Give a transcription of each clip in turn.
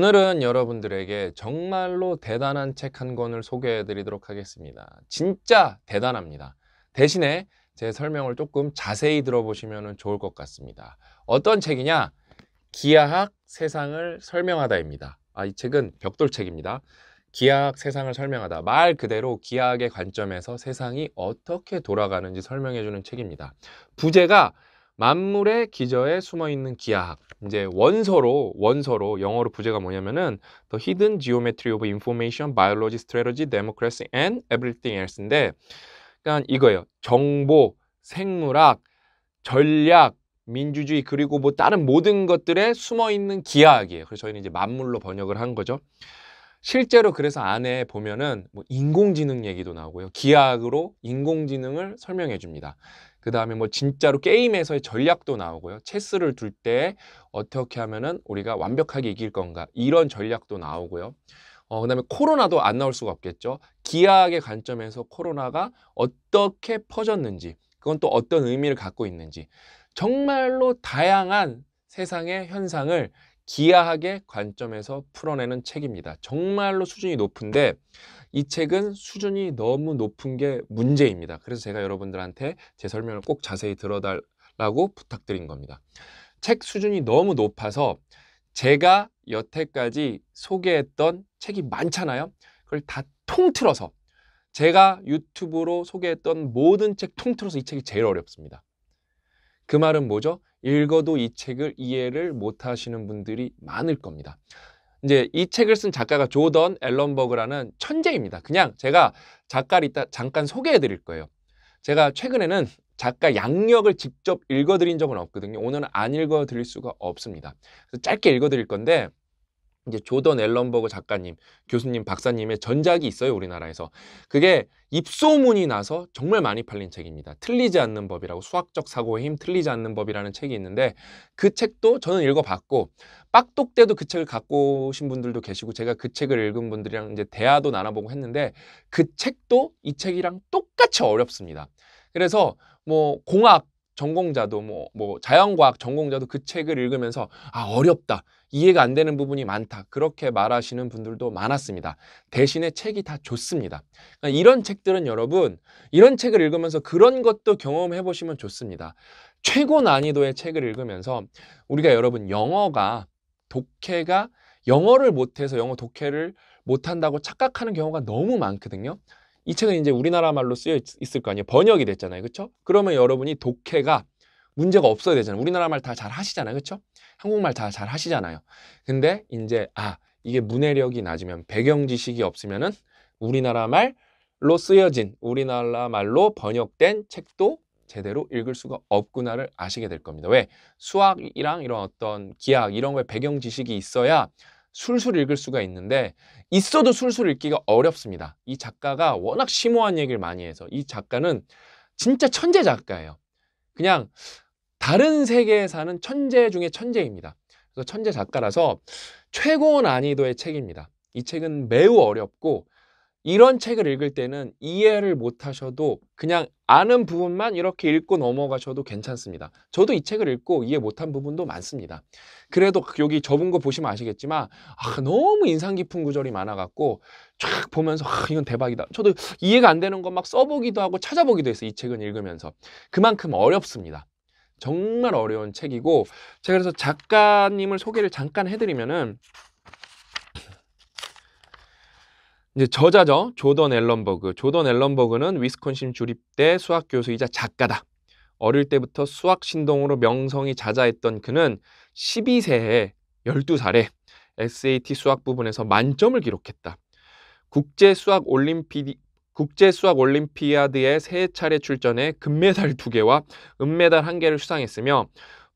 오늘은 여러분들에게 정말로 대단한 책 한 권을 소개해 드리도록 하겠습니다. 진짜 대단합니다. 대신에 제 설명을 조금 자세히 들어보시면 좋을 것 같습니다. 어떤 책이냐? 기하학 세상을 설명하다입니다. 아, 이 책은 벽돌책입니다. 기하학 세상을 설명하다. 말 그대로 기하학의 관점에서 세상이 어떻게 돌아가는지 설명해주는 책입니다. 부제가 만물의 기저에 숨어 있는 기하학. 이제 원서로 원서로 영어로 부제가 뭐냐면은 The Hidden Geometry of Information, Biology, Strategy, Democracy and Everything Else인데, 그러니까 이거예요. 정보, 생물학, 전략, 민주주의 그리고 뭐 다른 모든 것들에 숨어 있는 기하학이에요. 그래서 저희는 이제 만물로 번역을 한 거죠. 실제로 그래서 안에 보면은 뭐 인공지능 얘기도 나오고요. 기하학으로 인공지능을 설명해 줍니다. 그 다음에 뭐 진짜로 게임에서의 전략도 나오고요. 체스를 둘 때 어떻게 하면은 우리가 완벽하게 이길 건가 이런 전략도 나오고요. 어, 그 다음에 코로나도 안 나올 수가 없겠죠. 기하학의 관점에서 코로나가 어떻게 퍼졌는지 그건 또 어떤 의미를 갖고 있는지 정말로 다양한 세상의 현상을 기하학의 관점에서 풀어내는 책입니다. 정말로 수준이 높은데 이 책은 수준이 너무 높은 게 문제입니다. 그래서 제가 여러분들한테 제 설명을 꼭 자세히 들어달라고 부탁드린 겁니다. 책 수준이 너무 높아서 제가 여태까지 소개했던 책이 많잖아요. 그걸 다 통틀어서 제가 유튜브로 소개했던 모든 책 통틀어서 이 책이 제일 어렵습니다. 그 말은 뭐죠? 읽어도 이 책을 이해를 못 하시는 분들이 많을 겁니다. 이제 이 책을 쓴 작가가 조던 앨런버그라는 천재입니다. 그냥 제가 작가를 이따 잠깐 소개해 드릴 거예요. 제가 최근에는 작가 양력을 직접 읽어드린 적은 없거든요. 오늘은 안 읽어드릴 수가 없습니다. 짧게 읽어드릴 건데 이제 조던 앨런버그 작가님, 교수님, 박사님의 전작이 있어요, 우리나라에서. 그게 입소문이 나서 정말 많이 팔린 책입니다. 틀리지 않는 법이라고 수학적 사고의 힘, 틀리지 않는 법이라는 책이 있는데 그 책도 저는 읽어봤고 빡똑 때도 그 책을 갖고 오신 분들도 계시고 제가 그 책을 읽은 분들이랑 이제 대화도 나눠보고 했는데 그 책도 이 책이랑 똑같이 어렵습니다. 그래서 뭐 공학 전공자도 뭐, 뭐 자연과학 전공자도 그 책을 읽으면서 아 어렵다 이해가 안 되는 부분이 많다. 그렇게 말하시는 분들도 많았습니다. 대신에 책이 다 좋습니다. 그러니까 이런 책들은 여러분, 이런 책을 읽으면서 그런 것도 경험해 보시면 좋습니다. 최고 난이도의 책을 읽으면서 우리가 여러분 영어가 독해가 영어를 못해서 영어 독해를 못한다고 착각하는 경우가 너무 많거든요. 이 책은 이제 우리나라 말로 쓰여 있, 을거 아니에요. 번역이 됐잖아요. 그렇죠? 그러면 여러분이 독해가 문제가 없어야 되잖아요. 우리나라 말 다 잘 하시잖아요. 그렇죠? 한국말 다 잘 하시잖아요. 근데 이제 아 이게 문해력이 낮으면 배경 지식이 없으면은 우리나라 말로 쓰여진 우리나라 말로 번역된 책도 제대로 읽을 수가 없구나를 아시게 될 겁니다. 왜? 수학이랑 이런 어떤 기학 이런 거에 배경 지식이 있어야 술술 읽을 수가 있는데 있어도 술술 읽기가 어렵습니다. 이 작가가 워낙 심오한 얘기를 많이 해서 이 작가는 진짜 천재 작가예요. 그냥 다른 세계에 사는 천재 중에 천재입니다. 그래서 천재 작가라서 최고 난이도의 책입니다. 이 책은 매우 어렵고 이런 책을 읽을 때는 이해를 못하셔도 그냥 아는 부분만 이렇게 읽고 넘어가셔도 괜찮습니다. 저도 이 책을 읽고 이해 못한 부분도 많습니다. 그래도 여기 접은 거 보시면 아시겠지만 아, 너무 인상 깊은 구절이 많아갖고 쫙 보면서 아, 이건 대박이다. 저도 이해가 안 되는 거 막 써보기도 하고 찾아보기도 했어요. 이 책은 읽으면서. 그만큼 어렵습니다. 정말 어려운 책이고 제가 그래서 작가님을 소개를 잠깐 해드리면은 이제 저자죠 조던 앨런버그 조던 앨런버그는 위스콘신 주립대 수학 교수이자 작가다. 어릴 때부터 수학 신동으로 명성이 자자했던 그는 12세에 12살에 SAT 수학 부분에서 만점을 기록했다. 국제 수학 올림픽 국제수학올림피아드의세 차례 출전해 금메달 2개와 은메달 1개를 수상했으며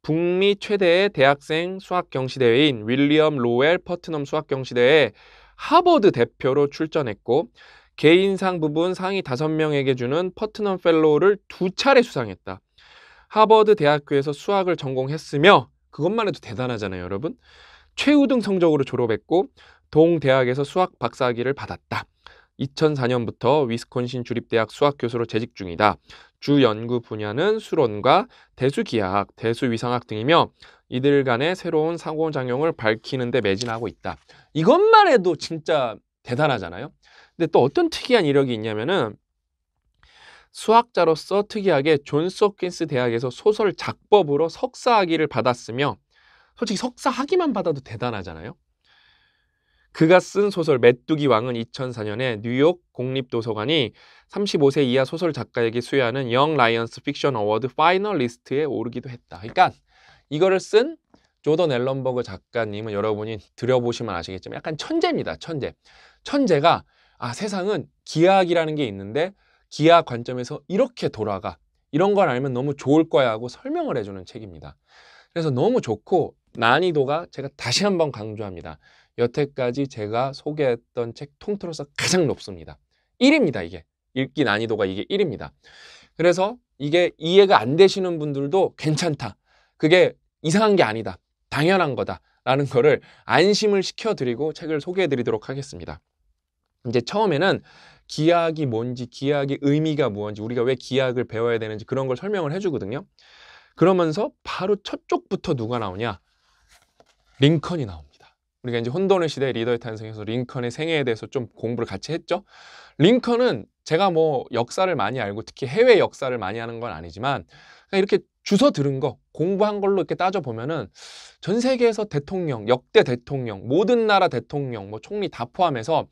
북미 최대의 대학생 수학경시대회인 윌리엄 로웰 퍼트넘 수학경시대회에 하버드 대표로 출전했고 개인상 부분 상위 5 명에게 주는 퍼트넘 펠로우를 두 차례 수상했다. 하버드 대학교에서 수학을 전공했으며 그것만 해도 대단하잖아요, 여러분. 최우등 성적으로 졸업했고 동대학에서 수학 박사학위를 받았다. 2004년부터 위스콘신 주립대학 수학교수로 재직 중이다. 주 연구 분야는 수론과 대수기하학, 대수위상학 등이며 이들 간의 새로운 상호작용을 밝히는 데 매진하고 있다. 이것만 해도 진짜 대단하잖아요. 근데 또 어떤 특이한 이력이 있냐면은 수학자로서 특이하게 존스 홉킨스 대학에서 소설 작법으로 석사학위를 받았으며 솔직히 석사학위만 받아도 대단하잖아요. 그가 쓴 소설 메뚜기 왕은 2004년에 뉴욕 공립도서관이 35세 이하 소설 작가에게 수여하는 영 라이언스 픽션 어워드 파이널리스트에 오르기도 했다. 그러니까 이거를 쓴 조던 앨런버그 작가님은 여러분이 들어보시면 아시겠지만 약간 천재입니다. 천재. 천재가 아 세상은 기하학이라는 게 있는데 기하 학 관점에서 이렇게 돌아가. 이런 걸 알면 너무 좋을 거야 하고 설명을 해주는 책입니다. 그래서 너무 좋고 난이도가 제가 다시 한번 강조합니다. 여태까지 제가 소개했던 책 통틀어서 가장 높습니다. 1입니다, 이게. 읽기 난이도가 이게 1입니다. 그래서 이게 이해가 안 되시는 분들도 괜찮다. 그게 이상한 게 아니다. 당연한 거다. 라는 거를 안심을 시켜드리고 책을 소개해드리도록 하겠습니다. 이제 처음에는 기약이 뭔지, 기약의 의미가 뭔지 우리가 왜 기약을 배워야 되는지 그런 걸 설명을 해주거든요. 그러면서 바로 첫 쪽부터 누가 나오냐? 링컨이 나옵니다. 우리가 이제 혼돈의 시대 리더의 탄생에서 링컨의 생애에 대해서 좀 공부를 같이 했죠. 링컨은 제가 뭐 역사를 많이 알고 특히 해외 역사를 많이 하는 건 아니지만 이렇게 주서 들은 거 공부한 걸로 이렇게 따져 보면은 전 세계에서 대통령 역대 대통령 모든 나라 대통령 뭐 총리 다 포함해서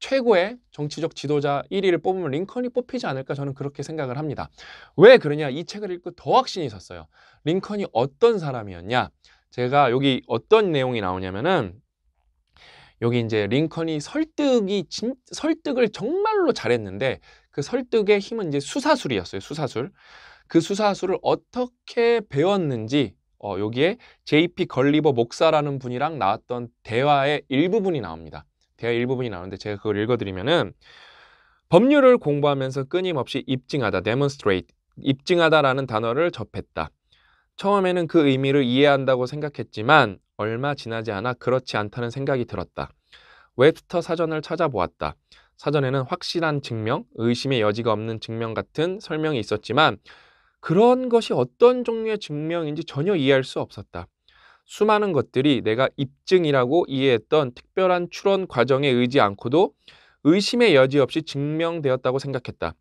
최고의 정치적 지도자 1위를 뽑으면 링컨이 뽑히지 않을까 저는 그렇게 생각을 합니다. 왜 그러냐? 이 책을 읽고 더 확신이 있었어요. 링컨이 어떤 사람이었냐? 제가 여기 어떤 내용이 나오냐면은 여기 이제 링컨이 설득이 진, 설득을 정말로 잘했는데 그 설득의 힘은 이제 수사술이었어요. 수사술. 그 수사술을 어떻게 배웠는지 어, 여기에 JP 걸리버 목사라는 분이랑 나왔던 대화의 일부분이 나옵니다. 대화 일부분이 나오는데 제가 그걸 읽어드리면은 법률을 공부하면서 끊임없이 입증하다, demonstrate, 입증하다라는 단어를 접했다. 처음에는 그 의미를 이해한다고 생각했지만 얼마 지나지 않아 그렇지 않다는 생각이 들었다. 웹스터 사전을 찾아보았다. 사전에는 확실한 증명, 의심의 여지가 없는 증명 같은 설명이 있었지만 그런 것이 어떤 종류의 증명인지 전혀 이해할 수 없었다. 수많은 것들이 내가 입증이라고 이해했던 특별한 추론 과정에 의지 않고도 의심의 여지 없이 증명되었다고 생각했다.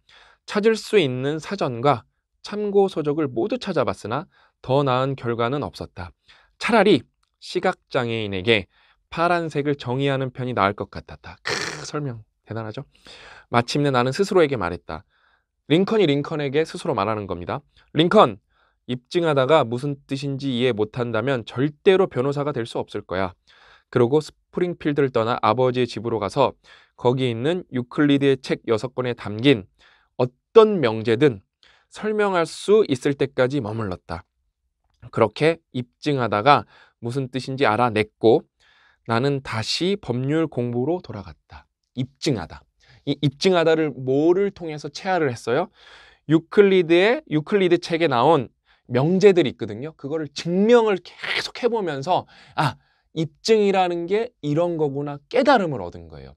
찾을 수 있는 사전과 참고 서적을 모두 찾아봤으나 더 나은 결과는 없었다. 차라리 시각장애인에게 파란색을 정의하는 편이 나을 것 같았다. 크, 설명 대단하죠? 마침내 나는 스스로에게 말했다. 링컨이 링컨에게 스스로 말하는 겁니다. 링컨, 입증하다가 무슨 뜻인지 이해 못한다면 절대로 변호사가 될 수 없을 거야. 그러고 스프링필드를 떠나 아버지의 집으로 가서 거기 있는 유클리드의 책 여섯 권에 담긴 어떤 명제든 설명할 수 있을 때까지 머물렀다. 그렇게 입증하다가 무슨 뜻인지 알아냈고 나는 다시 법률 공부로 돌아갔다. 입증하다. 이 입증하다를 뭐를 통해서 체화를 했어요? 유클리드의 유클리드 책에 나온 명제들이 있거든요. 그거를 증명을 계속 해보면서 아 입증이라는 게 이런 거구나 깨달음을 얻은 거예요.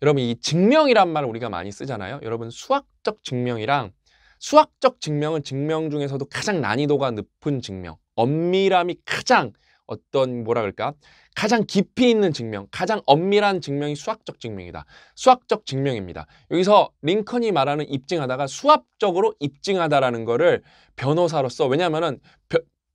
여러분 이 증명이란 말을 우리가 많이 쓰잖아요. 여러분 수학적 증명이랑 수학적 증명은 증명 중에서도 가장 난이도가 높은 증명, 엄밀함이 가장 어떤 뭐라 그럴까 가장 깊이 있는 증명, 가장 엄밀한 증명이 수학적 증명이다. 수학적 증명입니다. 여기서 링컨이 말하는 입증하다가 수학적으로 입증하다라는 거를 변호사로서 왜냐하면은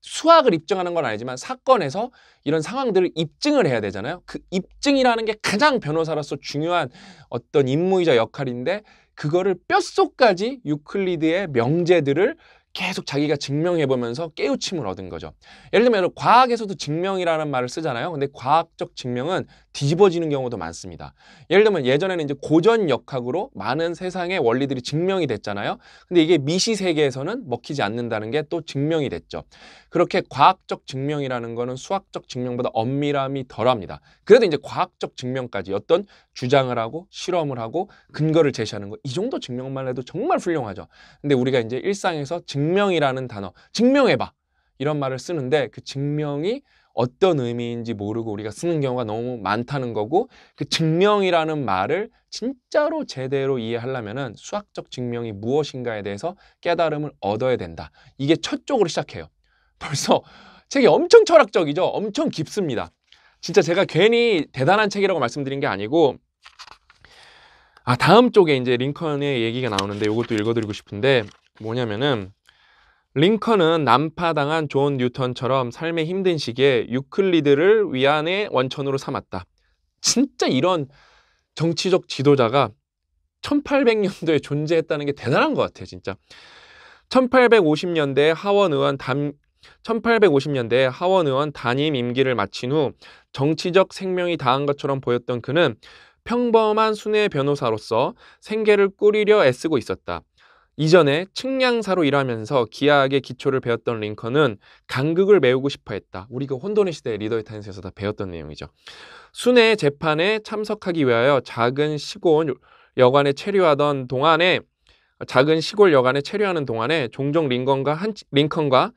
수학을 입증하는 건 아니지만 사건에서 이런 상황들을 입증을 해야 되잖아요. 그 입증이라는 게 가장 변호사로서 중요한 어떤 임무이자 역할인데 그거를 뼛속까지 유클리드의 명제들을 계속 자기가 증명해 보면서 깨우침을 얻은 거죠. 예를 들면 과학에서도 증명이라는 말을 쓰잖아요. 근데 과학적 증명은 뒤집어지는 경우도 많습니다. 예를 들면 예전에는 이제 고전 역학으로 많은 세상의 원리들이 증명이 됐잖아요. 근데 이게 미시 세계에서는 먹히지 않는다는 게 또 증명이 됐죠. 그렇게 과학적 증명이라는 거는 수학적 증명보다 엄밀함이 덜합니다. 그래도 이제 과학적 증명까지 어떤 주장을 하고 실험을 하고 근거를 제시하는 거 이 정도 증명만 해도 정말 훌륭하죠. 근데 우리가 이제 일상에서 증명이라는 단어 증명해봐 이런 말을 쓰는데 그 증명이 어떤 의미인지 모르고 우리가 쓰는 경우가 너무 많다는 거고 그 증명이라는 말을 진짜로 제대로 이해하려면 수학적 증명이 무엇인가에 대해서 깨달음을 얻어야 된다. 이게 첫 쪽으로 시작해요. 벌써 책이 엄청 철학적이죠. 엄청 깊습니다. 진짜 제가 괜히 대단한 책이라고 말씀드린 게 아니고 아 다음 쪽에 이제 링컨의 얘기가 나오는데 이것도 읽어드리고 싶은데 뭐냐면은 링컨은 난파당한 존 뉴턴처럼 삶의 힘든 시기에 유클리드를 위안의 원천으로 삼았다. 진짜 이런 정치적 지도자가 1800년도에 존재했다는 게 대단한 것 같아요, 진짜. 1850년대 하원 의원 담 1850년대 하원 의원 단임 임기를 마친 후 정치적 생명이 다한 것처럼 보였던 그는 평범한 순회 변호사로서 생계를 꾸리려 애쓰고 있었다. 이전에 측량사로 일하면서 기하학의 기초를 배웠던 링컨은 간극을 메우고 싶어 했다. 우리가 그 혼돈의 시대 리더의 탄생에서 다 배웠던 내용이죠. 순회 재판에 참석하기 위하여 작은 시골 여관에 체류하던 동안에 작은 시골 여관에 체류하는 동안에 종종 링컨과 한 링컨과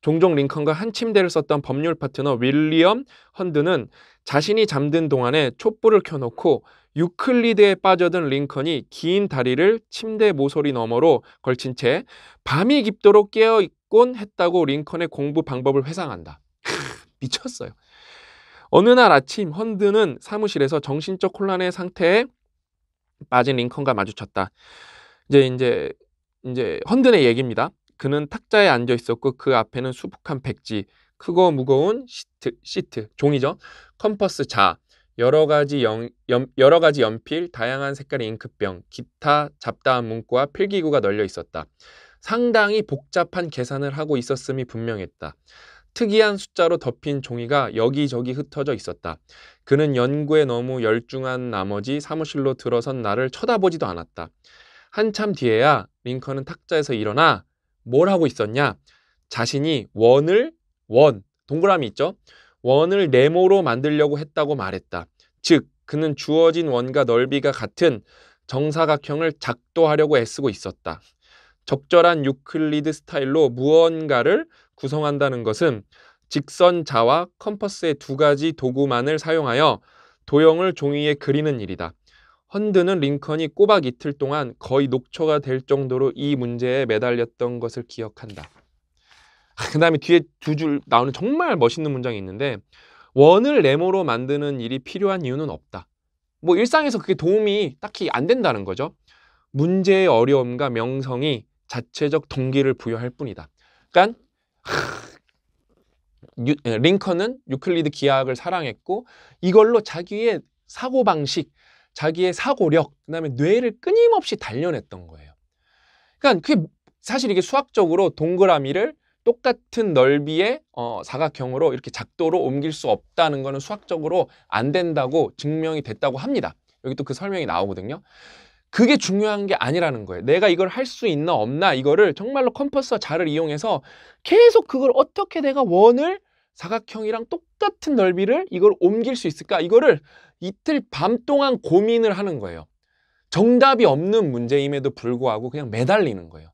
종종 링컨과 한 침대를 썼던 법률 파트너 윌리엄 헌드는 자신이 잠든 동안에 촛불을 켜놓고 유클리드에 빠져든 링컨이 긴 다리를 침대 모서리 너머로 걸친 채 밤이 깊도록 깨어 있곤 했다고 링컨의 공부 방법을 회상한다. 미쳤어요. 어느 날 아침 헌드는 사무실에서 정신적 혼란의 상태에 빠진 링컨과 마주쳤다. 이제 이제 이제 헌드의 얘기입니다. 그는 탁자에 앉아 있었고 그 앞에는 수북한 백지, 크고 무거운 시트, 시트 종이죠. 컴퍼스 자, 여러 가지 연, 연, 여러 가지 연필, 다양한 색깔의 잉크병, 기타 잡다한 문구와 필기구가 널려 있었다. 상당히 복잡한 계산을 하고 있었음이 분명했다. 특이한 숫자로 덮인 종이가 여기저기 흩어져 있었다. 그는 연구에 너무 열중한 나머지 사무실로 들어선 나를 쳐다보지도 않았다. 한참 뒤에야 링컨은 탁자에서 일어나 뭘 하고 있었냐? 자신이 원을 원 동그라미 있죠? 원을 네모로 만들려고 했다고 말했다. 즉 그는 주어진 원과 넓이가 같은 정사각형을 작도하려고 애쓰고 있었다. 적절한 유클리드 스타일로 무언가를 구성한다는 것은 직선자와 컴퍼스의 두 가지 도구만을 사용하여 도형을 종이에 그리는 일이다. 헌드는 링컨이 꼬박 이틀 동안 거의 녹초가 될 정도로 이 문제에 매달렸던 것을 기억한다. 아, 그 다음에 뒤에 두 줄 나오는 정말 멋있는 문장이 있는데 원을 네모로 만드는 일이 필요한 이유는 없다. 뭐 일상에서 그게 도움이 딱히 안 된다는 거죠. 문제의 어려움과 명성이 자체적 동기를 부여할 뿐이다. 그러니까 유, 링컨은 유클리드 기하학을 사랑했고 이걸로 자기의 사고 방식, 자기의 사고력, 그다음에 뇌를 끊임없이 단련했던 거예요. 그러니까 그게 사실 이게 수학적으로 동그라미를 똑같은 넓이의 어, 사각형으로 이렇게 작도로 옮길 수 없다는 것은 수학적으로 안 된다고 증명이 됐다고 합니다. 여기 또 그 설명이 나오거든요. 그게 중요한 게 아니라는 거예요. 내가 이걸 할 수 있나 없나 이거를 정말로 컴퍼스와 자를 이용해서 계속 그걸 어떻게 내가 원을 사각형이랑 똑같은 넓이를 이걸 옮길 수 있을까? 이거를 이틀 밤 동안 고민을 하는 거예요. 정답이 없는 문제임에도 불구하고 그냥 매달리는 거예요.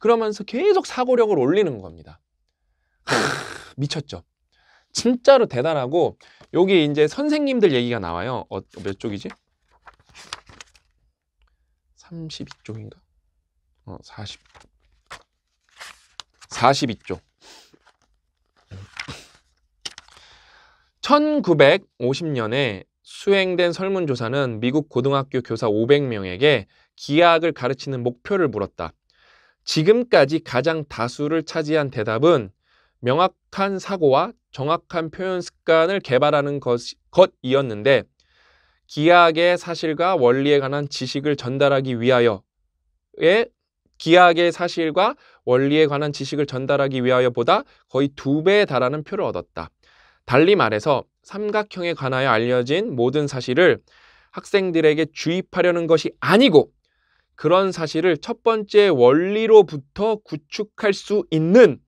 그러면서 계속 사고력을 올리는 겁니다. 하, 미쳤죠. 진짜로 대단하고 여기 이제 선생님들 얘기가 나와요. 어, 몇 쪽이지? 32쪽인가? 어, 40. 42쪽. 1950년에 수행된 설문조사는 미국 고등학교 교사 500명에게 기하학을 가르치는 목표를 물었다. 지금까지 가장 다수를 차지한 대답은 명확한 사고와 정확한 표현 습관을 개발하는 것, 것이었는데 기하학의 사실과 원리에 관한 지식을 전달하기 위하여의 기하학의 사실과 원리에 관한 지식을 전달하기 위하여보다 거의 두 배에 달하는 표를 얻었다. 달리 말해서 삼각형에 관하여 알려진 모든 사실을 학생들에게 주입하려는 것이 아니고 그런 사실을 첫 번째 원리로부터 구축할 수 있는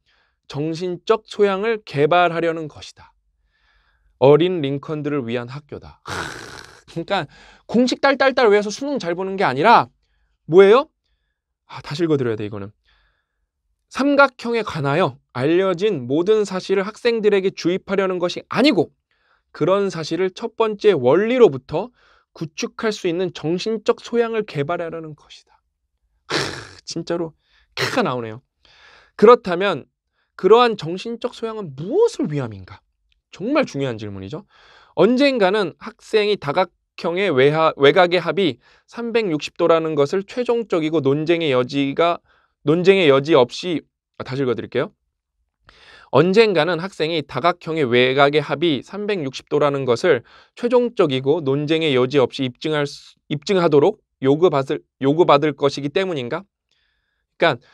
정신적 소양을 개발하려는 것이다. 어린 링컨들을 위한 학교다. 그러니까 공식 딸딸딸 위해서 수능 잘 보는 게 아니라 뭐예요? 아, 다시 읽어드려야 돼 이거는. 삼각형에 관하여 알려진 모든 사실을 학생들에게 주입하려는 것이 아니고 그런 사실을 첫 번째 원리로부터 구축할 수 있는 정신적 소양을 개발하라는 것이다. 하, 진짜로 캐가 나오네요. 그렇다면 그러한 정신적 소양은 무엇을 위함인가? 정말 중요한 질문이죠. 언젠가는 학생이 다각형의 외하, 외곽의 합이 360도라는 것을 최종적이고 논쟁의 여지가 논쟁의 여지 없이 아, 다시 읽어드릴게요. 언젠가는 학생이 다각형의 외곽의 합이 360도라는 것을 최종적이고 논쟁의 여지 없이 입증할 수, 입증하도록 요구받을 요구받을 것이기 때문인가? 그러니까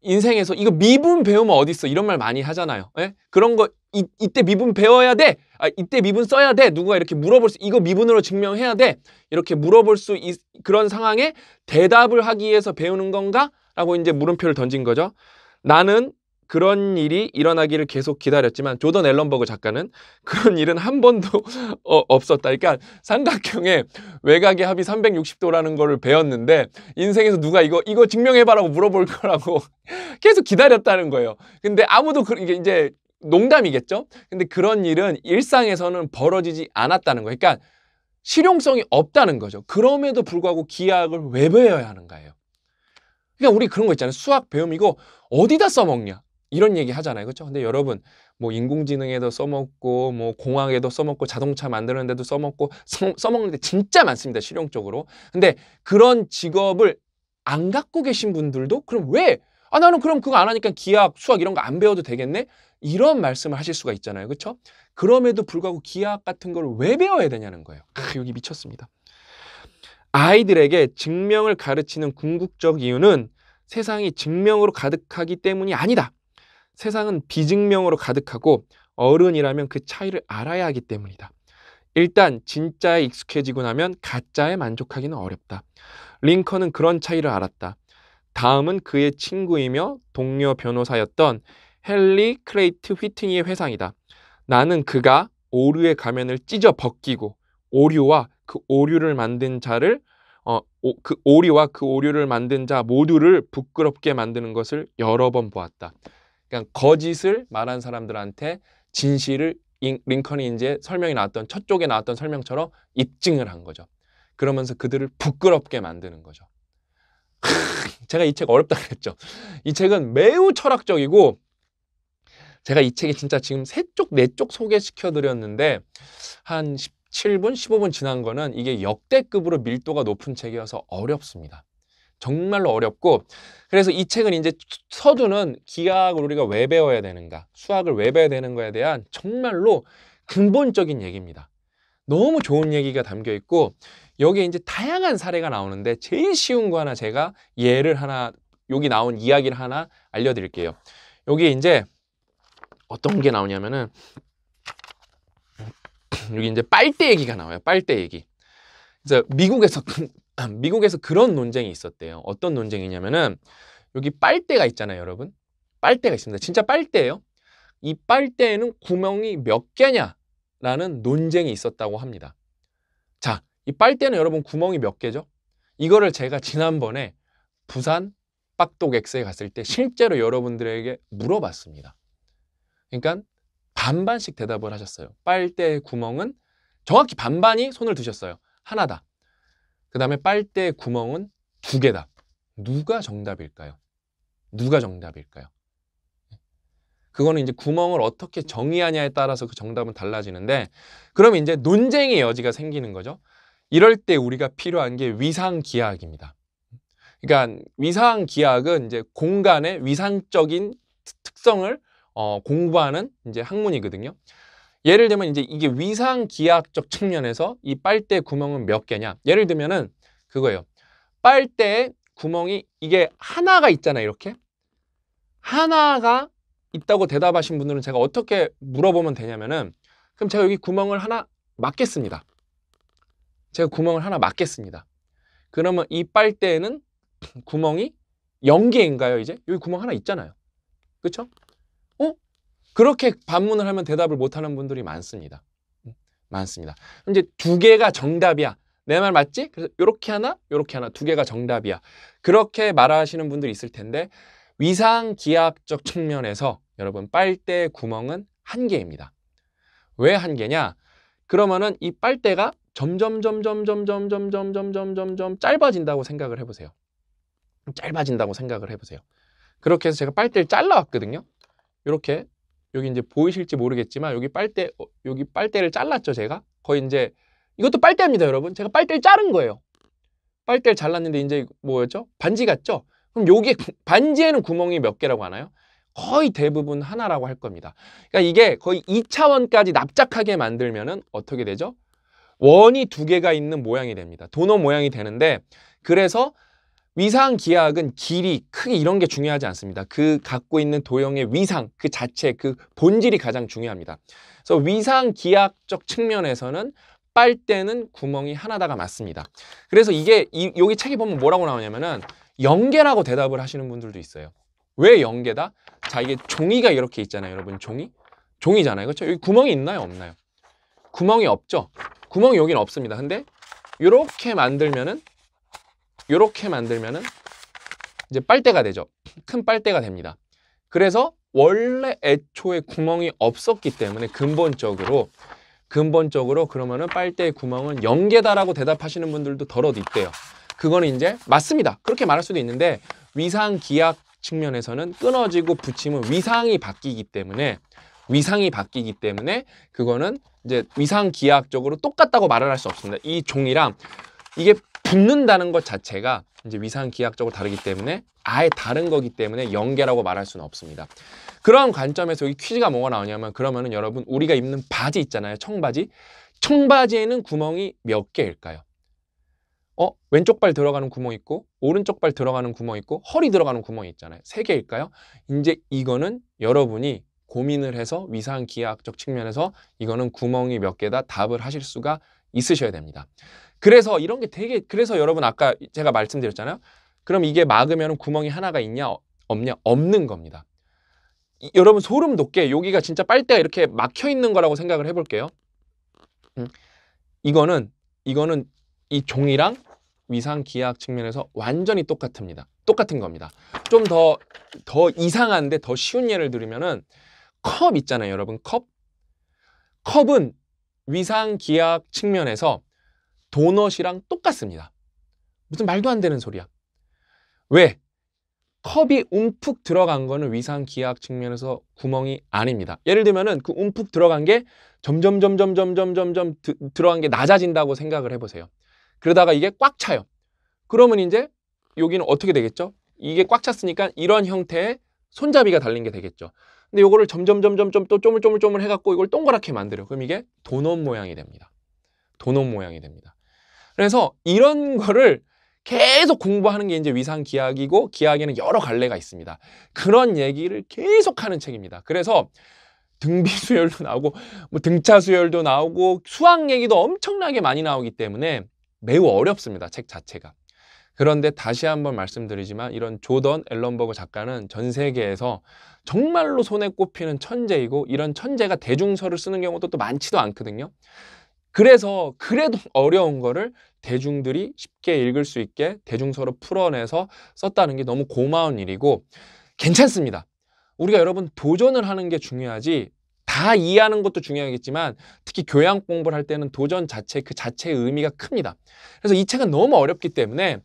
인생에서 이거 미분 배우면 어딨어 이런 말 많이 하잖아요. 예? 그런 거 이, 이때 미분 배워야 돼. 아, 이때 미분 써야 돼. 누가 이렇게 물어볼 수 이거 미분으로 증명해야 돼. 이렇게 물어볼 수 있, 그런 상황에 대답을 하기 위해서 배우는 건가? 라고 이제 물음표를 던진 거죠. 나는 그런 일이 일어나기를 계속 기다렸지만 조던 앨런버그 작가는 그런 일은 한 번도 어, 없었다. 그러니까 삼각형의 외곽의 합이 360도라는 거를 배웠는데 인생에서 누가 이거 이거 증명해봐라고 물어볼 거라고 계속 기다렸다는 거예요. 근데 아무도 그 이게 이제 농담이겠죠? 근데 그런 일은 일상에서는 벌어지지 않았다는 거예요. 그러니까 실용성이 없다는 거죠. 그럼에도 불구하고 기하학을 왜 배워야 하는 가예요 그러니까 우리 그런 거 있잖아요. 수학 배움이거 어디다 써먹냐? 이런 얘기 하잖아요. 그렇죠? 근데 여러분 뭐 인공지능에도 써먹고 뭐 공항에도 써먹고 자동차 만드는 데도 써먹고 써먹는 데 진짜 많습니다. 실용적으로. 근데 그런 직업을 안 갖고 계신 분들도 그럼 왜? 아 나는 그럼 그거 안 하니까 기하학, 수학 이런 거 안 배워도 되겠네? 이런 말씀을 하실 수가 있잖아요. 그렇죠? 그럼에도 불구하고 기하학 같은 걸 왜 배워야 되냐는 거예요. 아, 여기 미쳤습니다. 아이들에게 증명을 가르치는 궁극적 이유는 세상이 증명으로 가득하기 때문이 아니다. 세상은 비증명으로 가득하고 어른이라면 그 차이를 알아야 하기 때문이다. 일단 진짜에 익숙해지고 나면 가짜에 만족하기는 어렵다. 링컨은 그런 차이를 알았다. 다음은 그의 친구이며 동료 변호사였던 헨리 크레이트 휘트니의 회상이다. 나는 그가 오류의 가면을 찢어 벗기고 오류와 그 오류를 만든 자를 어, 오, 그 오류와 그 오류를 만든 자 모두를 부끄럽게 만드는 것을 여러 번 보았다. 그러니까 거짓을 말한 사람들한테 진실을 링컨이 이제 설명이 나왔던 첫 쪽에 나왔던 설명처럼 입증을 한 거죠. 그러면서 그들을 부끄럽게 만드는 거죠. 제가 이 책 어렵다 그랬죠. 이 책은 매우 철학적이고 제가 이 책이 진짜 지금 세 쪽, 네 쪽 소개시켜 드렸는데 한 17분, 15분 지난 거는 이게 역대급으로 밀도가 높은 책이어서 어렵습니다. 정말로 어렵고 그래서 이 책은 이제 서두는 기하학을 우리가 왜 배워야 되는가 수학을 왜 배워야 되는 거에 대한 정말로 근본적인 얘기입니다. 너무 좋은 얘기가 담겨 있고 여기에 이제 다양한 사례가 나오는데 제일 쉬운 거 하나 제가 예를 하나 여기 나온 이야기를 하나 알려드릴게요. 여기 이제 어떤 게 나오냐면은 여기 이제 빨대 얘기가 나와요. 빨대 얘기. 이제 미국에서 미국에서 그런 논쟁이 있었대요. 어떤 논쟁이냐면은 여기 빨대가 있잖아요, 여러분. 빨대가 있습니다. 진짜 빨대예요. 이 빨대에는 구멍이 몇 개냐라는 논쟁이 있었다고 합니다. 자, 이 빨대는 여러분 구멍이 몇 개죠? 이거를 제가 지난번에 부산 빡독엑스에 갔을 때 실제로 여러분들에게 물어봤습니다. 그러니까 반반씩 대답을 하셨어요. 빨대의 구멍은 정확히 반반이 손을 드셨어요. 하나다. 그 다음에 빨대 구멍은 두 개다. 누가 정답일까요? 누가 정답일까요? 그거는 이제 구멍을 어떻게 정의하냐에 따라서 그 정답은 달라지는데 그럼 이제 논쟁의 여지가 생기는 거죠. 이럴 때 우리가 필요한 게 위상기하학입니다. 그러니까 위상기하학은 이제 공간의 위상적인 특성을 어, 공부하는 이제 학문이거든요. 예를 들면 이제 이게 위상 기하학적 측면에서 이 빨대 구멍은 몇 개냐? 예를 들면은 그거예요. 빨대 구멍이 이게 하나가 있잖아요, 이렇게. 하나가 있다고 대답하신 분들은 제가 어떻게 물어보면 되냐면은 그럼 제가 여기 구멍을 하나 막겠습니다. 제가 구멍을 하나 막겠습니다. 그러면 이 빨대에는 구멍이 0개인가요, 이제? 여기 구멍 하나 있잖아요. 그렇죠? 어? 그렇게 반문을 하면 대답을 못하는 분들이 많습니다. 많습니다. 이제 두 개가 정답이야. 내 말 맞지? 그래서 이렇게 하나, 이렇게 하나 두 개가 정답이야. 그렇게 말하시는 분들이 있을 텐데 위상기하학적 측면에서 여러분 빨대 구멍은 한 개입니다. 왜 한 개냐? 그러면은 이 빨대가 점점 점점 점점 점점 점점 점점 짧아진다고 생각을 해보세요. 짧아진다고 생각을 해보세요. 그렇게 해서 제가 빨대를 잘라왔거든요. 이렇게 여기 이제 보이실지 모르겠지만 여기 빨대 어, 여기 빨대를 잘랐죠 제가 거의 이제 이것도 빨대입니다 여러분 제가 빨대를 자른 거예요 빨대를 잘랐는데 이제 뭐였죠 반지 같죠 그럼 여기 반지에는 구멍이 몇 개라고 하나요 거의 대부분 하나라고 할 겁니다 그러니까 이게 거의 2차원까지 납작하게 만들면은 어떻게 되죠 원이 두 개가 있는 모양이 됩니다 도넛 모양이 되는데 그래서 위상 기하학은 길이, 크기 이런 게 중요하지 않습니다. 그 갖고 있는 도형의 위상, 그 자체, 그 본질이 가장 중요합니다. 그래서 위상 기하학적 측면에서는 빨대는 구멍이 하나다가 맞습니다. 그래서 이게 이, 여기 책에 보면 뭐라고 나오냐면은 연계라고 대답을 하시는 분들도 있어요. 왜 연계다? 자 이게 종이가 이렇게 있잖아요, 여러분 종이 종이잖아요, 그렇죠? 여기 구멍이 있나요, 없나요? 구멍이 없죠. 구멍이 여기는 없습니다. 근데 이렇게 만들면은 이렇게 만들면은 이제 빨대가 되죠. 큰 빨대가 됩니다. 그래서 원래 애초에 구멍이 없었기 때문에 근본적으로 근본적으로 그러면은 빨대의 구멍은 연계다라고 대답하시는 분들도 더러 있대요. 그거는 이제 맞습니다. 그렇게 말할 수도 있는데 위상 기약 측면에서는 끊어지고 붙임은 위상이 바뀌기 때문에 위상이 바뀌기 때문에 그거는 이제 위상 기하학적으로 똑같다고 말을 할 수 없습니다. 이 종이랑 이게 붙는다는 것 자체가 이제 위상기하학적으로 다르기 때문에 아예 다른 거기 때문에 연계라고 말할 수는 없습니다. 그런 관점에서 여기 퀴즈가 뭐가 나오냐면 그러면은 여러분 우리가 입는 바지 있잖아요. 청바지. 청바지에는 구멍이 몇 개일까요? 어, 왼쪽 발 들어가는 구멍 있고 오른쪽 발 들어가는 구멍 있고 허리 들어가는 구멍이 있잖아요. 세 개일까요? 이제 이거는 여러분이 고민을 해서 위상 기하학적 측면에서 이거는 구멍이 몇 개다 답을 하실 수가 있으셔야 됩니다. 그래서 이런 게 되게 그래서 여러분 아까 제가 말씀드렸잖아요. 그럼 이게 막으면 구멍이 하나가 있냐 없냐 없는 겁니다. 이, 여러분 소름 돋게 여기가 진짜 빨대가 이렇게 막혀 있는 거라고 생각을 해볼게요. 음, 이거는 이거는 이 종이랑 위상 기하학 측면에서 완전히 똑같습니다. 똑같은 겁니다. 좀 더더 더 이상한데 더 쉬운 예를 들으면은 컵 있잖아요, 여러분 컵. 컵은 위상 기하학 측면에서 도넛이랑 똑같습니다. 무슨 말도 안 되는 소리야. 왜? 컵이 움푹 들어간 거는 위상 기하학 측면에서 구멍이 아닙니다. 예를 들면은 그 움푹 들어간 게 점점 점점 점점 점점 들어간 게 낮아진다고 생각을 해보세요. 그러다가 이게 꽉 차요. 그러면 이제 여기는 어떻게 되겠죠? 이게 꽉 찼으니까 이런 형태의 손잡이가 달린 게 되겠죠. 근데 요거를 점점 점점 점또 쪼물쪼물쪼물 해갖고 이걸 동그랗게 만들어. 그럼 이게 도넛 모양이 됩니다. 도넛 모양이 됩니다. 그래서 이런 거를 계속 공부하는 게 이제 위상 기하학이고 기하학에는 여러 갈래가 있습니다. 그런 얘기를 계속 하는 책입니다. 그래서 등비 수열도 나오고 뭐 등차 수열도 나오고 수학 얘기도 엄청나게 많이 나오기 때문에 매우 어렵습니다. 책 자체가. 그런데 다시 한번 말씀드리지만 이런 조던 앨런버그 작가는 전 세계에서 정말로 손에 꼽히는 천재이고 이런 천재가 대중서를 쓰는 경우도 또 많지도 않거든요. 그래서 그래도 어려운 거를 대중들이 쉽게 읽을 수 있게 대중서로 풀어내서 썼다는 게 너무 고마운 일이고 괜찮습니다. 우리가 여러분 도전을 하는 게 중요하지 다 이해하는 것도 중요하겠지만 특히 교양 공부를 할 때는 도전 자체 그 자체의 의미가 큽니다. 그래서 이 책은 너무 어렵기 때문에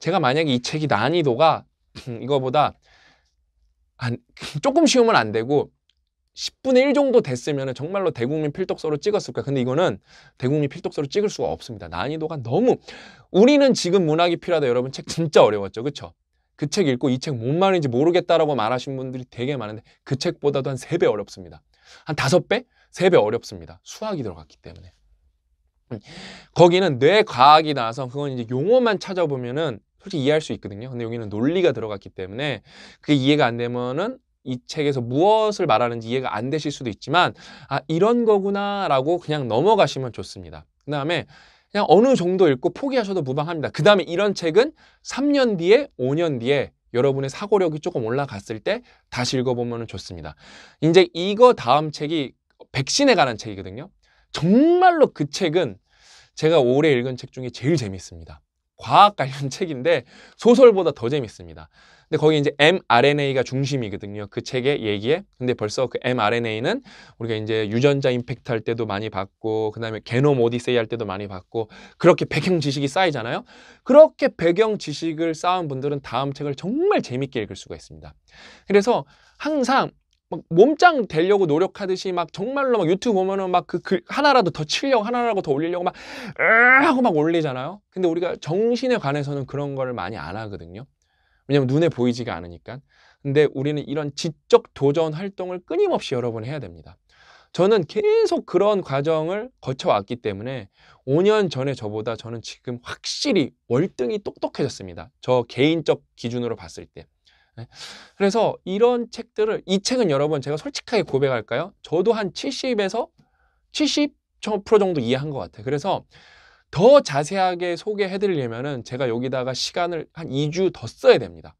제가 만약에 이 책이 난이도가 이거보다 조금 쉬우면 안 되고 10분의 1 정도 됐으면 정말로 대국민 필독서로 찍었을 거야. 근데 이거는 대국민 필독서로 찍을 수가 없습니다. 난이도가 너무 우리는 지금 문학이 필요하다. 여러분 책 진짜 어려웠죠. 그렇죠? 그 책 읽고 이 책 뭔 말인지 모르겠다라고 말하신 분들이 되게 많은데 그 책보다도 한3배 어렵습니다. 한5배3배 어렵습니다. 수학이 들어갔기 때문에. 거기는 뇌과학이 나와서 그건 이제 용어만 찾아보면은 솔직히 이해할 수 있거든요. 근데 여기는 논리가 들어갔기 때문에 그게 이해가 안 되면은 이 책에서 무엇을 말하는지 이해가 안 되실 수도 있지만 아 이런 거구나라고 그냥 넘어가시면 좋습니다. 그 다음에 그냥 어느 정도 읽고 포기하셔도 무방합니다. 그 다음에 이런 책은 3년 뒤에 5년 뒤에 여러분의 사고력이 조금 올라갔을 때 다시 읽어보면 좋습니다. 이제 이거 다음 책이 백신에 관한 책이거든요. 정말로 그 책은 제가 올해 읽은 책 중에 제일 재밌습니다. 과학 관련 책인데 소설보다 더 재밌습니다. 근데 거기 이제 mRNA가 중심이거든요. 그 책의 얘기에. 근데 벌써 그 mRNA는 우리가 이제 유전자 임팩트 할 때도 많이 봤고 그다음에 게놈 오디세이 할 때도 많이 봤고 그렇게 배경 지식이 쌓이잖아요. 그렇게 배경 지식을 쌓은 분들은 다음 책을 정말 재밌게 읽을 수가 있습니다. 그래서 항상 막 몸짱 되려고 노력하듯이 막 정말로 막 유튜브 보면은 막 그 글 하나라도 더 치려고 하나라도 더 올리려고 막으 하고 막 올리잖아요. 근데 우리가 정신에 관해서는 그런 거를 많이 안 하거든요. 왜냐면 눈에 보이지가 않으니까. 근데 우리는 이런 지적 도전 활동을 끊임없이 여러 분 해야 됩니다. 저는 계속 그런 과정을 거쳐왔기 때문에 5년 전에 저보다 저는 지금 확실히 월등히 똑똑해졌습니다. 저 개인적 기준으로 봤을 때. 네. 그래서 이런 책들을 이 책은 여러분 제가 솔직하게 고백할까요? 저도 한 70에서 70% 정도 이해한 것 같아요. 그래서 더 자세하게 소개해드리려면은 제가 여기다가 시간을 한 2주 더 써야 됩니다.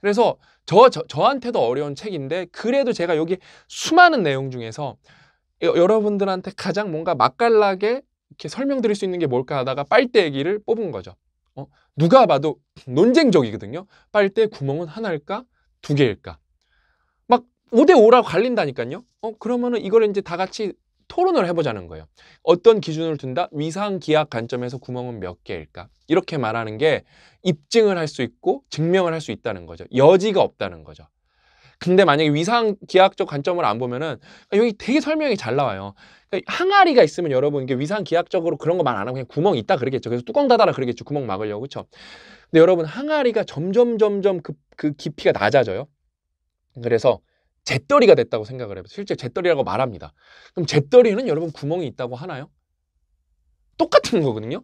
그래서 저, 저, 저한테도 어려운 책인데 그래도 제가 여기 수많은 내용 중에서 여, 여러분들한테 가장 뭔가 맛깔나게 이렇게 설명드릴 수 있는 게 뭘까 하다가 빨대 얘기를 뽑은 거죠. 어? 누가 봐도 논쟁적이거든요. 빨대 구멍은 하나일까? 두 개일까? 막 5대5라고 갈린다니까요. 어, 그러면은 이걸 이제 다 같이 토론을 해보자는 거예요. 어떤 기준을 둔다? 위상기학 관점에서 구멍은 몇 개일까? 이렇게 말하는 게 입증을 할 수 있고 증명을 할 수 있다는 거죠. 여지가 없다는 거죠. 근데 만약에 위상기하학적 관점을 안 보면은 여기 되게 설명이 잘 나와요. 그러니까 항아리가 있으면 여러분 이게 위상기하학적으로 그런 거 말 안 하고 그냥 구멍 있다 그러겠죠. 그래서 뚜껑 닫아라 그러겠죠. 구멍 막으려고 그렇죠. 근데 여러분 항아리가 점점 점점 그, 그 깊이가 낮아져요. 그래서 잿더리가 됐다고 생각을 해요. 실제 잿더리라고 말합니다. 그럼 잿더리는 여러분 구멍이 있다고 하나요? 똑같은 거거든요.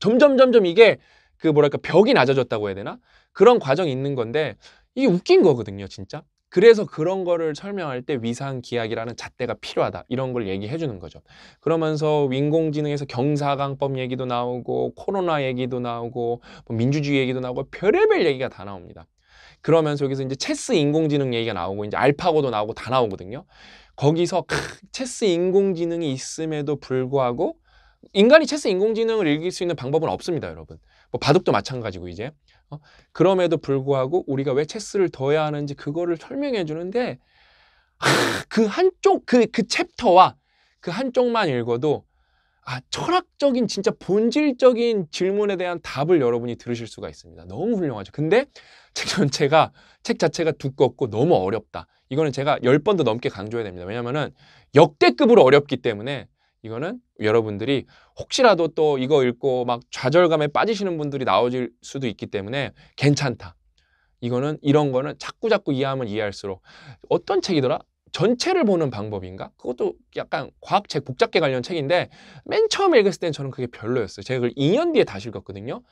점점 점점 이게 그 뭐랄까 벽이 낮아졌다고 해야 되나? 그런 과정이 있는 건데 이게 웃긴 거거든요, 진짜. 그래서 그런 거를 설명할 때 위상 기약이라는 잣대가 필요하다 이런 걸 얘기해 주는 거죠. 그러면서 인공지능에서 경사강법 얘기도 나오고 코로나 얘기도 나오고 뭐 민주주의 얘기도 나오고 별의별 얘기가 다 나옵니다. 그러면서 여기서 이제 체스 인공지능 얘기가 나오고 이제 알파고도 나오고 다 나오거든요. 거기서 크, 체스 인공지능이 있음에도 불구하고 인간이 체스 인공지능을 이길 수 있는 방법은 없습니다, 여러분. 뭐 바둑도 마찬가지고 이제 어? 그럼에도 불구하고 우리가 왜 체스를 둬야 하는지 그거를 설명해 주는데 하, 그 한쪽 그그 그 챕터와 그 한쪽만 읽어도 아, 철학적인 진짜 본질적인 질문에 대한 답을 여러분이 들으실 수가 있습니다. 너무 훌륭하죠. 근데 책 전체가 책 자체가 두껍고 너무 어렵다. 이거는 제가 1 0번도 넘게 강조해야 됩니다. 왜냐면은 역대급으로 어렵기 때문에 이거는 여러분들이 혹시라도 또 이거 읽고 막 좌절감에 빠지시는 분들이 나오실 수도 있기 때문에 괜찮다. 이거는 이런 거는 자꾸 자꾸 이해하면 이해할수록 어떤 책이더라? 전체를 보는 방법인가? 그것도 약간 과학책, 복잡계 관련 책인데 맨처음 읽었을 땐 저는 그게 별로였어요. 제가 그걸 2년 뒤에 다시 읽었거든요.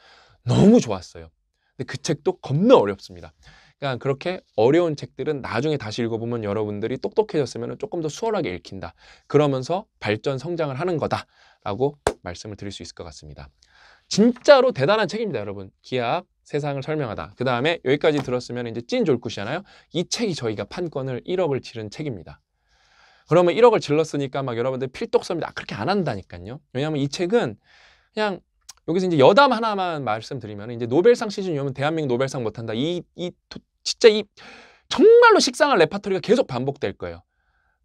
너무 좋았어요. 근데 그 책도 겁나 어렵습니다. 그러니까 그렇게 어려운 책들은 나중에 다시 읽어보면 여러분들이 똑똑해졌으면 조금 더 수월하게 읽힌다. 그러면서 발전, 성장을 하는 거다라고 말씀을 드릴 수 있을 것 같습니다. 진짜로 대단한 책입니다, 여러분. 기약, 세상을 설명하다. 그 다음에 여기까지 들었으면 이제 찐 졸굿이잖아요. 이 책이 저희가 판권을 1억을 치른 책입니다. 그러면 1억을 질렀으니까 막 여러분들 필독서입니다. 아, 그렇게 안 한다니까요. 왜냐하면 이 책은 그냥 여기서 이제 여담 하나만 말씀드리면 이제 노벨상 시즌이 오면 대한민국 노벨상 못한다. 이, 이, 진짜 이 정말로 식상한 레파토리가 계속 반복될 거예요.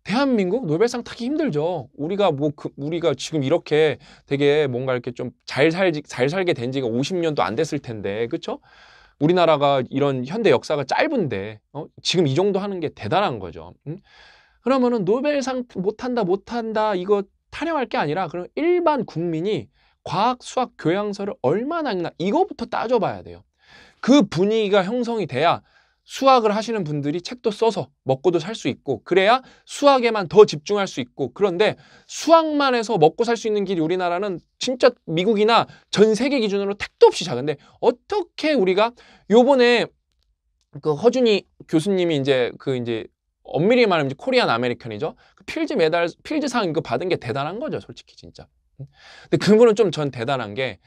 대한민국 노벨상 타기 힘들죠. 우리가 뭐 그, 우리가 지금 이렇게 되게 뭔가 이렇게 좀 잘 살지 잘 살게 된 지가 50년도 안 됐을 텐데, 그렇죠? 우리나라가 이런 현대 역사가 짧은데 어? 지금 이 정도 하는 게 대단한 거죠. 음? 그러면은 노벨상 못한다 못한다 이거 탄영할 게 아니라 그럼 일반 국민이 과학 수학 교양서를 얼마나 읽나 이거부터 따져봐야 돼요. 그 분위기가 형성이 돼야 수학을 하시는 분들이 책도 써서 먹고도 살 수 있고 그래야 수학에만 더 집중할 수 있고 그런데 수학만 해서 먹고 살 수 있는 길이 우리나라는 진짜 미국이나 전 세계 기준으로 택도 없이 작은데 어떻게 우리가 요번에 그 허준이 교수님이 이제 그 이제 엄밀히 말하면 이제 코리안 아메리칸이죠. 그 필즈 메달 필즈상 이거 받은 게 대단한 거죠, 솔직히 진짜. 근데 그분은 좀 전 대단한 게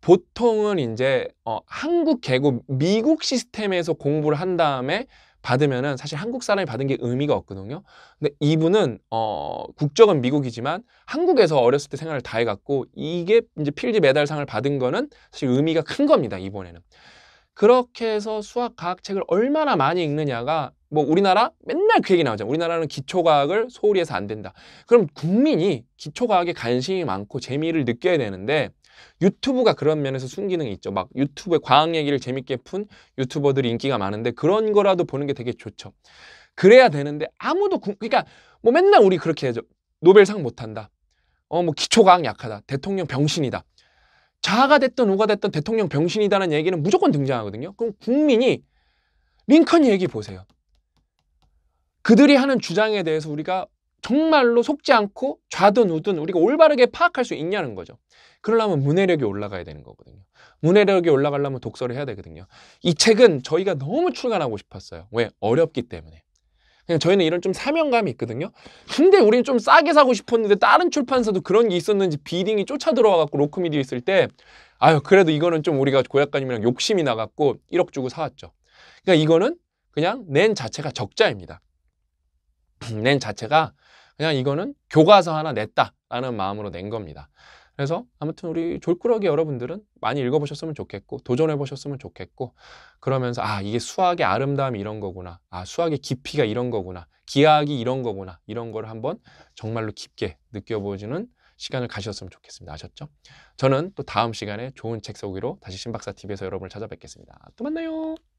보통은 이제 어, 한국 계고 미국 시스템에서 공부를 한 다음에 받으면은 사실 한국 사람이 받은 게 의미가 없거든요. 근데 이분은 어, 국적은 미국이지만 한국에서 어렸을 때 생활을 다해갖고 이게 이제 필드 메달상을 받은 거는 사실 의미가 큰 겁니다. 이번에는. 그렇게 해서 수학 과학 책을 얼마나 많이 읽느냐가 뭐 우리나라 맨날 그 얘기 나오죠. 우리나라는 기초과학을 소홀히 해서 안 된다. 그럼 국민이 기초과학에 관심이 많고 재미를 느껴야 되는데 유튜브가 그런 면에서 순기능이 있죠. 막 유튜브에 과학 얘기를 재밌게 푼 유튜버들이 인기가 많은데 그런 거라도 보는 게 되게 좋죠. 그래야 되는데 아무도 구, 그러니까 뭐 맨날 우리 그렇게 해죠. 노벨상 못한다. 어 뭐 기초과학 약하다. 대통령 병신이다. 자아가 됐든 우가 됐든 대통령 병신이다는 얘기는 무조건 등장하거든요. 그럼 국민이 링컨 얘기 보세요. 그들이 하는 주장에 대해서 우리가 정말로 속지 않고 좌든 우든 우리가 올바르게 파악할 수 있냐는 거죠. 그러려면 문해력이 올라가야 되는 거거든요. 문해력이 올라가려면 독서를 해야 되거든요. 이 책은 저희가 너무 출간하고 싶었어요. 왜? 어렵기 때문에. 그냥 저희는 이런 좀 사명감이 있거든요. 근데 우리는 좀 싸게 사고 싶었는데 다른 출판사도 그런 게 있었는지 비딩이 쫓아 들어와갖고 로크미디어 있을 때 아유 그래도 이거는 좀 우리가 고약관님이랑 욕심이 나갖고 1억 주고 사왔죠. 그러니까 이거는 그냥 낸 자체가 적자입니다. 낸 자체가 그냥 이거는 교과서 하나 냈다라는 마음으로 낸 겁니다. 그래서 아무튼 우리 졸꾸러기 여러분들은 많이 읽어보셨으면 좋겠고 도전해보셨으면 좋겠고 그러면서 아 이게 수학의 아름다움이 이런 거구나 아 수학의 깊이가 이런 거구나 기하학이 이런 거구나 이런 걸 한번 정말로 깊게 느껴보시는 시간을 가셨으면 좋겠습니다. 아셨죠? 저는 또 다음 시간에 좋은 책 소개로 다시 신박사TV에서 여러분을 찾아뵙겠습니다. 또 만나요.